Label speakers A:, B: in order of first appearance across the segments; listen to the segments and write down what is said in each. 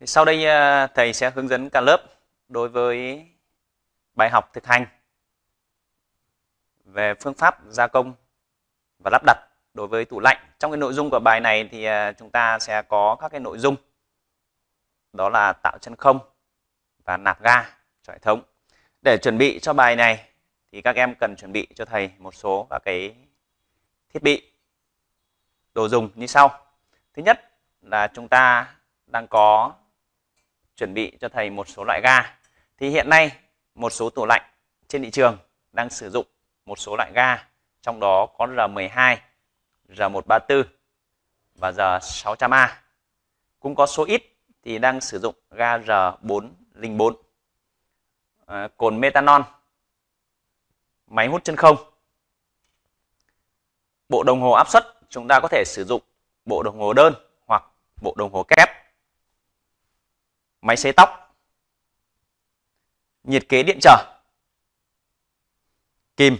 A: Thì sau đây à, thầy sẽ hướng dẫn cả lớp đối với bài học thực hành về phương pháp gia công và lắp đặt đối với tủ lạnh. Trong cái nội dung của bài này thì à, chúng ta sẽ có các cái nội dung đó là tạo chân không và nạp ga cho hệ thống. Để chuẩn bị cho bài này thì các em cần chuẩn bị cho thầy một số các cái thiết bị đồ dùng như sau. Thứ nhất là chúng ta đang có chuẩn bị cho thầy một số loại ga thì hiện nay một số tủ lạnh trên thị trường đang sử dụng một số loại ga trong đó có R12, R134 và R600A cũng có số ít thì đang sử dụng ga R404 à, cồn metanol máy hút chân không bộ đồng hồ áp suất chúng ta có thể sử dụng bộ đồng hồ đơn hoặc bộ đồng hồ kép máy sấy tóc nhiệt kế điện trở kìm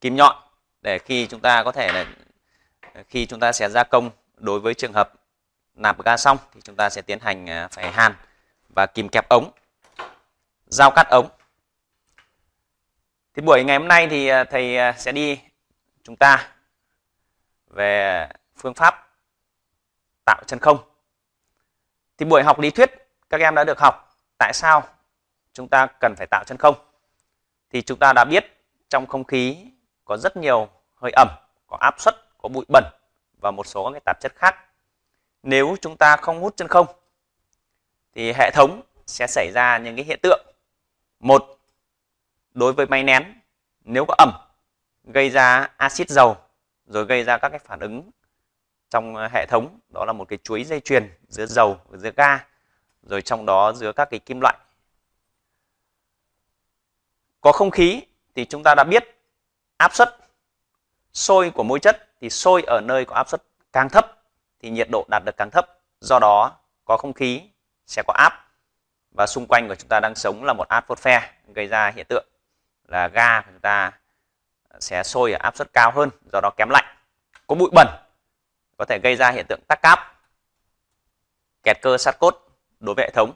A: kìm nhọn để khi chúng ta có thể là khi chúng ta sẽ gia công đối với trường hợp nạp ga xong thì chúng ta sẽ tiến hành à, phải hàn và kìm kẹp ống dao cắt ống thì buổi ngày hôm nay thì à, thầy à, sẽ đi chúng ta về phương pháp tạo chân không thì buổi học lý thuyết các em đã được học tại sao chúng ta cần phải tạo chân không thì chúng ta đã biết trong không khí có rất nhiều hơi ẩm có áp suất có bụi bẩn và một số các tạp chất khác nếu chúng ta không hút chân không thì hệ thống sẽ xảy ra những cái hiện tượng một đối với máy nén nếu có ẩm gây ra axit dầu rồi gây ra các cái phản ứng trong hệ thống đó là một cái chuỗi dây chuyền giữa dầu giữa ga rồi trong đó giữa các cái kim loại có không khí thì chúng ta đã biết áp suất sôi của môi chất thì sôi ở nơi có áp suất càng thấp thì nhiệt độ đạt được càng thấp do đó có không khí sẽ có áp và xung quanh của chúng ta đang sống là một atmosphere gây ra hiện tượng là ga của chúng ta sẽ sôi ở áp suất cao hơn do đó kém lạnh có bụi bẩn có thể gây ra hiện tượng tắc cáp kẹt cơ sát cốt đối với hệ thống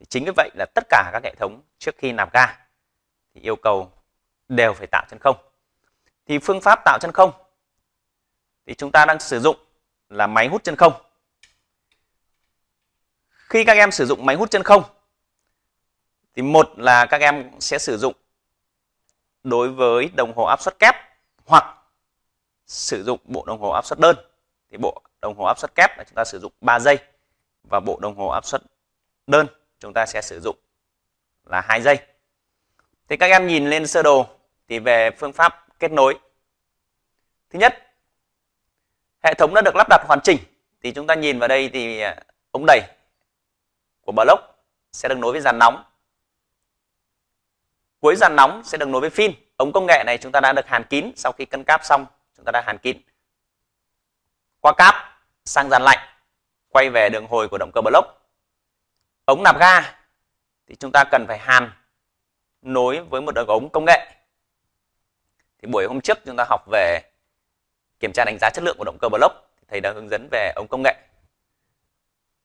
A: thì chính vì vậy là tất cả các hệ thống trước khi nạp ga thì yêu cầu đều phải tạo chân không thì phương pháp tạo chân không thì chúng ta đang sử dụng là máy hút chân không khi các em sử dụng máy hút chân không thì một là các em sẽ sử dụng đối với đồng hồ áp suất kép hoặc sử dụng bộ đồng hồ áp suất đơn thì bộ đồng hồ áp suất kép là chúng ta sử dụng 3 giây và bộ đồng hồ áp suất đơn chúng ta sẽ sử dụng là hai giây thì các em nhìn lên sơ đồ thì về phương pháp kết nối thứ nhất hệ thống đã được lắp đặt hoàn chỉnh thì chúng ta nhìn vào đây thì à, ống đẩy của block sẽ được nối với dàn nóng cuối dàn nóng sẽ được nối với pin ống công nghệ này chúng ta đã được hàn kín sau khi cân cáp xong chúng ta đã hàn kín qua cáp sang dàn lạnh quay về đường hồi của động cơ block ống nạp ga thì chúng ta cần phải hàn nối với một đường ống công nghệ. Thì buổi hôm trước chúng ta học về kiểm tra đánh giá chất lượng của động cơ block thì thầy đã hướng dẫn về ống công nghệ.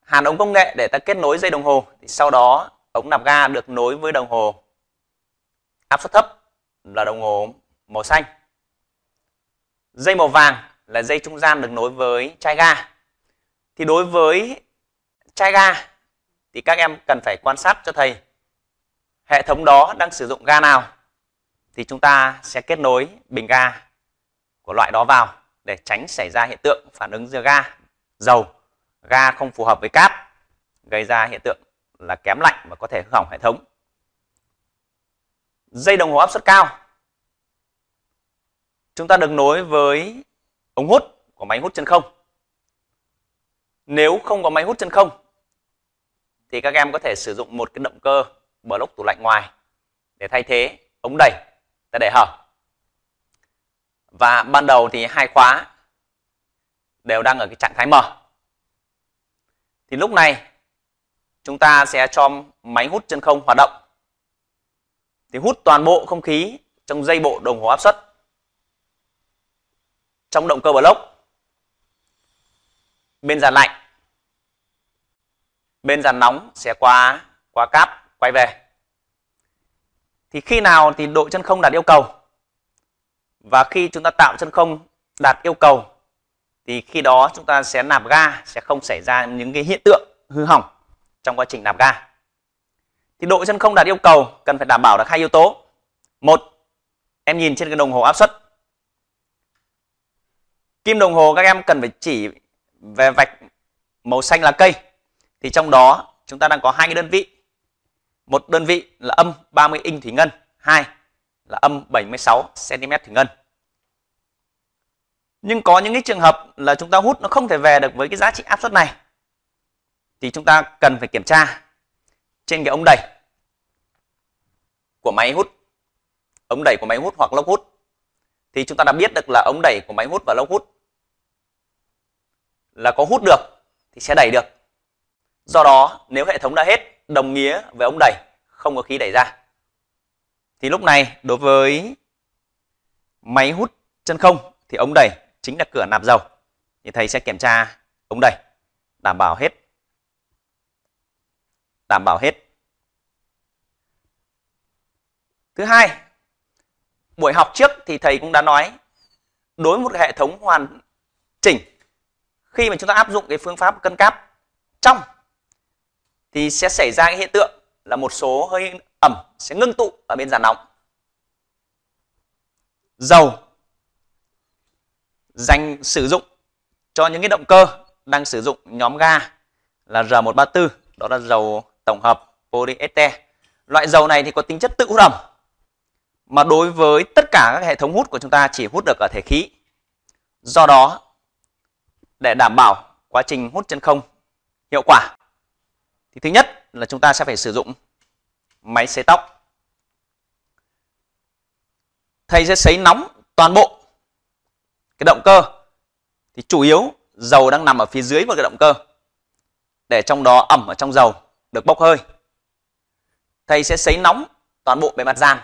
A: Hàn ống công nghệ để ta kết nối dây đồng hồ thì sau đó ống nạp ga được nối với đồng hồ áp suất thấp là đồng hồ màu xanh. Dây màu vàng là dây trung gian được nối với chai ga. Thì đối với chai ga thì các em cần phải quan sát cho thầy hệ thống đó đang sử dụng ga nào thì chúng ta sẽ kết nối bình ga của loại đó vào để tránh xảy ra hiện tượng phản ứng giữa ga dầu ga không phù hợp với cáp gây ra hiện tượng là kém lạnh và có thể hư hỏng hệ thống dây đồng hồ áp suất cao chúng ta được nối với ống hút của máy hút chân không nếu không có máy hút chân không thì các em có thể sử dụng một cái động cơ block tủ lạnh ngoài để thay thế ống đẩy ta để hở và ban đầu thì hai khóa đều đang ở cái trạng thái mở thì lúc này chúng ta sẽ cho máy hút chân không hoạt động thì hút toàn bộ không khí trong dây bộ đồng hồ áp suất trong động cơ block bên dàn lạnh bên dàn nóng sẽ qua qua cáp quay về thì khi nào thì độ chân không đạt yêu cầu và khi chúng ta tạo chân không đạt yêu cầu thì khi đó chúng ta sẽ nạp ga sẽ không xảy ra những cái hiện tượng hư hỏng trong quá trình nạp ga thì độ chân không đạt yêu cầu cần phải đảm bảo được hai yếu tố một em nhìn trên cái đồng hồ áp suất kim đồng hồ các em cần phải chỉ về vạch màu xanh là cây thì trong đó chúng ta đang có hai cái đơn vị một đơn vị là âm 30 inch thủy ngân hai là âm 76 cm thủy ngân nhưng có những cái trường hợp là chúng ta hút nó không thể về được với cái giá trị áp suất này thì chúng ta cần phải kiểm tra trên cái ống đẩy của máy hút ống đẩy của máy hút hoặc lốc hút thì chúng ta đã biết được là ống đẩy của máy hút và lốc hút là có hút được thì sẽ đẩy được Do đó, nếu hệ thống đã hết, đồng nghĩa với ống đẩy không có khí đẩy ra. Thì lúc này, đối với máy hút chân không thì ống đẩy chính là cửa nạp dầu. Thì thầy sẽ kiểm tra ống đẩy, đảm bảo hết. Đảm bảo hết. Thứ hai, buổi học trước thì thầy cũng đã nói đối với một hệ thống hoàn chỉnh khi mà chúng ta áp dụng cái phương pháp cân cáp trong thì sẽ xảy ra cái hiện tượng là một số hơi ẩm sẽ ngưng tụ ở bên giàn nóng. Dầu dành sử dụng cho những cái động cơ đang sử dụng nhóm ga là R134, đó là dầu tổng hợp polyester. Loại dầu này thì có tính chất tự hút ẩm mà đối với tất cả các hệ thống hút của chúng ta chỉ hút được ở thể khí. Do đó, để đảm bảo quá trình hút chân không hiệu quả thì thứ nhất là chúng ta sẽ phải sử dụng máy sấy tóc thầy sẽ sấy nóng toàn bộ cái động cơ thì chủ yếu dầu đang nằm ở phía dưới của cái động cơ để trong đó ẩm ở trong dầu được bốc hơi thầy sẽ sấy nóng toàn bộ bề mặt giàn,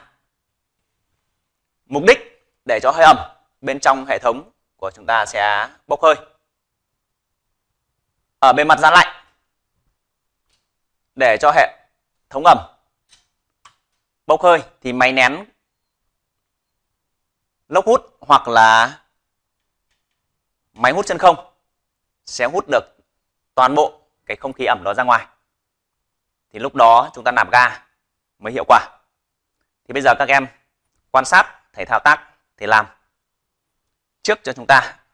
A: mục đích để cho hơi ẩm bên trong hệ thống của chúng ta sẽ bốc hơi ở bề mặt giàn lạnh để cho hệ thống ẩm bốc hơi thì máy nén lốc hút hoặc là máy hút chân không sẽ hút được toàn bộ cái không khí ẩm đó ra ngoài thì lúc đó chúng ta nạp ga mới hiệu quả thì bây giờ các em quan sát thầy thao tác thầy làm trước cho chúng ta